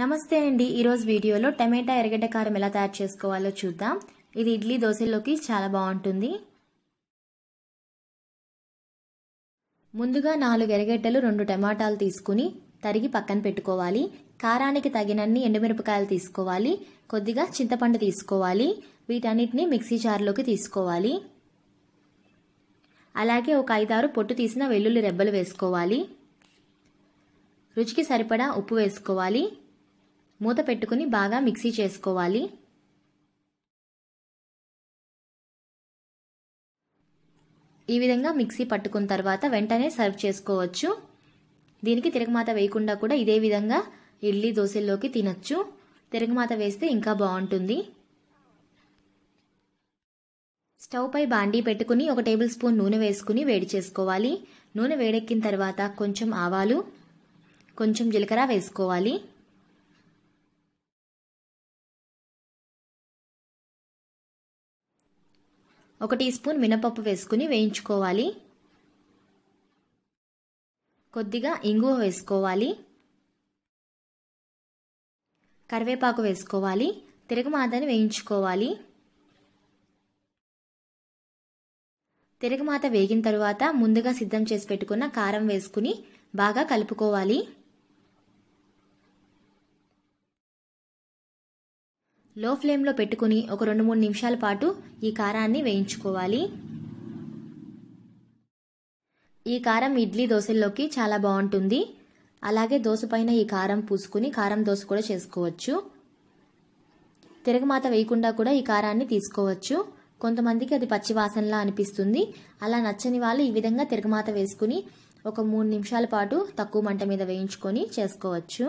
నమస్తే అండి ఈరోజు వీడియోలో టమాటా ఎరగడ్డ కారం ఎలా తయారు చేసుకోవాలో చూద్దాం ఇది ఇడ్లీ దోశల్లోకి చాలా బాగుంటుంది ముందుగా నాలుగు ఎరగడ్డలు రెండు టమాటాలు తీసుకుని తరిగి పక్కన పెట్టుకోవాలి కారానికి తగినన్ని ఎండుమిరపకాయలు తీసుకోవాలి కొద్దిగా చింతపండు తీసుకోవాలి వీటన్నిటిని మిక్సీ జార్లోకి తీసుకోవాలి అలాగే ఒక ఐదారు పొట్టు తీసిన వెల్లుల్లి రెబ్బలు వేసుకోవాలి రుచికి సరిపడా ఉప్పు వేసుకోవాలి మూత పెట్టుకుని బాగా మిక్సీ చేసుకోవాలి ఈ విధంగా మిక్సీ పట్టుకున్న తర్వాత వెంటనే సర్వ్ చేసుకోవచ్చు దీనికి తిరగమాత వేయకుండా కూడా ఇదే విధంగా ఇడ్లీ దోశల్లోకి తినచ్చు తిరగమాత వేస్తే ఇంకా బాగుంటుంది స్టవ్ పై బాండీ పెట్టుకుని ఒక టేబుల్ స్పూన్ నూనె వేసుకుని వేడి చేసుకోవాలి నూనె వేడెక్కిన తర్వాత కొంచెం ఆవాలు కొంచెం జీలకర్ర వేసుకోవాలి ఒక టీ స్పూన్ మినపప్పు వేసుకుని వేయించుకోవాలి కొద్దిగా ఇంగువ వేసుకోవాలి కరివేపాకు వేసుకోవాలి తిరగమాతని వేయించుకోవాలి తిరగమాత వేగిన తరువాత ముందుగా సిద్ధం చేసి పెట్టుకున్న కారం వేసుకుని బాగా కలుపుకోవాలి లో ఫ్లేమ్లో పెట్టుకుని ఒక రెండు మూడు నిమిషాల పాటు ఈ కారాన్ని వేయించుకోవాలి ఈ కారం ఇడ్లీ దోశల్లోకి చాలా బాగుంటుంది అలాగే దోశ పైన ఈ కారం పూసుకుని కారం దోశ కూడా చేసుకోవచ్చు తిరగమాత వేయకుండా కూడా ఈ కారాన్ని తీసుకోవచ్చు కొంతమందికి అది పచ్చి వాసనలా అనిపిస్తుంది అలా నచ్చని వాళ్ళు ఈ విధంగా తిరగమాత వేసుకుని ఒక మూడు నిమిషాల పాటు తక్కువ మంట మీద వేయించుకొని చేసుకోవచ్చు